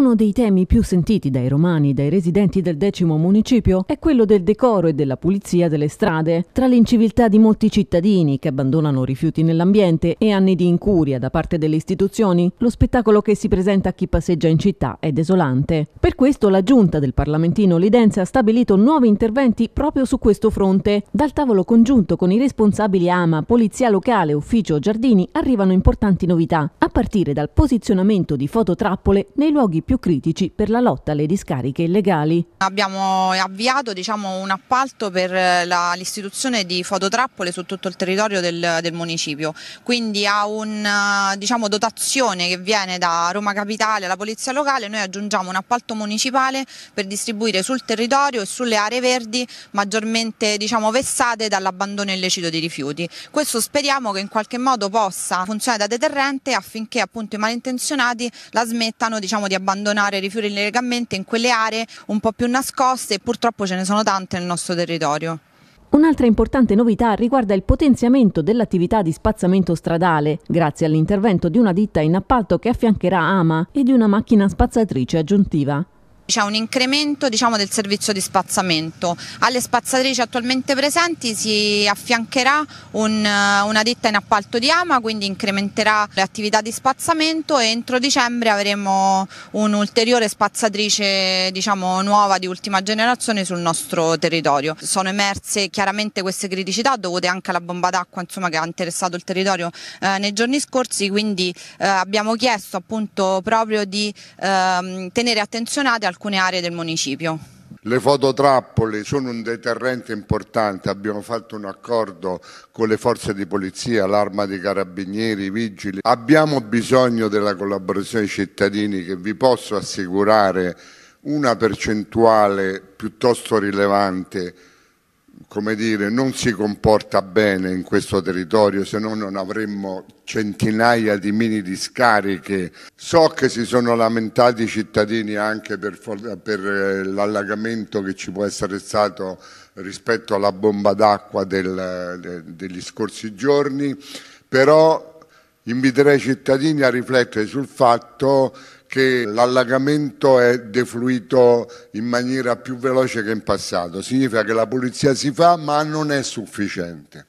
Uno dei temi più sentiti dai romani, dai residenti del decimo municipio, è quello del decoro e della pulizia delle strade. Tra l'inciviltà di molti cittadini che abbandonano rifiuti nell'ambiente e anni di incuria da parte delle istituzioni, lo spettacolo che si presenta a chi passeggia in città è desolante. Per questo la giunta del parlamentino Lidenza ha stabilito nuovi interventi proprio su questo fronte. Dal tavolo congiunto con i responsabili AMA, Polizia Locale, Ufficio Giardini arrivano importanti novità, a partire dal posizionamento di fototrappole nei luoghi più più critici per la lotta alle discariche illegali. Abbiamo avviato diciamo, un appalto per eh, l'istituzione di fototrappole su tutto il territorio del, del municipio, quindi a una eh, diciamo, dotazione che viene da Roma Capitale alla Polizia Locale noi aggiungiamo un appalto municipale per distribuire sul territorio e sulle aree verdi maggiormente diciamo, vessate dall'abbandono illecito dei rifiuti. Questo speriamo che in qualche modo possa funzionare da deterrente affinché appunto, i malintenzionati la smettano diciamo, di abbandonare abbandonare i rifiuti illegalmente in quelle aree un po' più nascoste e purtroppo ce ne sono tante nel nostro territorio. Un'altra importante novità riguarda il potenziamento dell'attività di spazzamento stradale, grazie all'intervento di una ditta in appalto che affiancherà AMA e di una macchina spazzatrice aggiuntiva c'è un incremento diciamo, del servizio di spazzamento. Alle spazzatrici attualmente presenti si affiancherà un, eh, una ditta in appalto di ama, quindi incrementerà le attività di spazzamento e entro dicembre avremo un'ulteriore spazzatrice diciamo, nuova di ultima generazione sul nostro territorio. Sono emerse chiaramente queste criticità dovute anche alla bomba d'acqua che ha interessato il territorio eh, nei giorni scorsi, quindi eh, abbiamo chiesto appunto proprio di eh, tenere attenzionate alcune alcune aree del municipio. Le fototrappole sono un deterrente importante, abbiamo fatto un accordo con le forze di polizia, l'arma dei carabinieri, i vigili. Abbiamo bisogno della collaborazione dei cittadini che vi posso assicurare una percentuale piuttosto rilevante come dire, non si comporta bene in questo territorio, se no non avremmo centinaia di mini discariche. So che si sono lamentati i cittadini anche per, per eh, l'allagamento che ci può essere stato rispetto alla bomba d'acqua del, de, degli scorsi giorni, però Inviterei i cittadini a riflettere sul fatto che l'allagamento è defluito in maniera più veloce che in passato. Significa che la pulizia si fa ma non è sufficiente.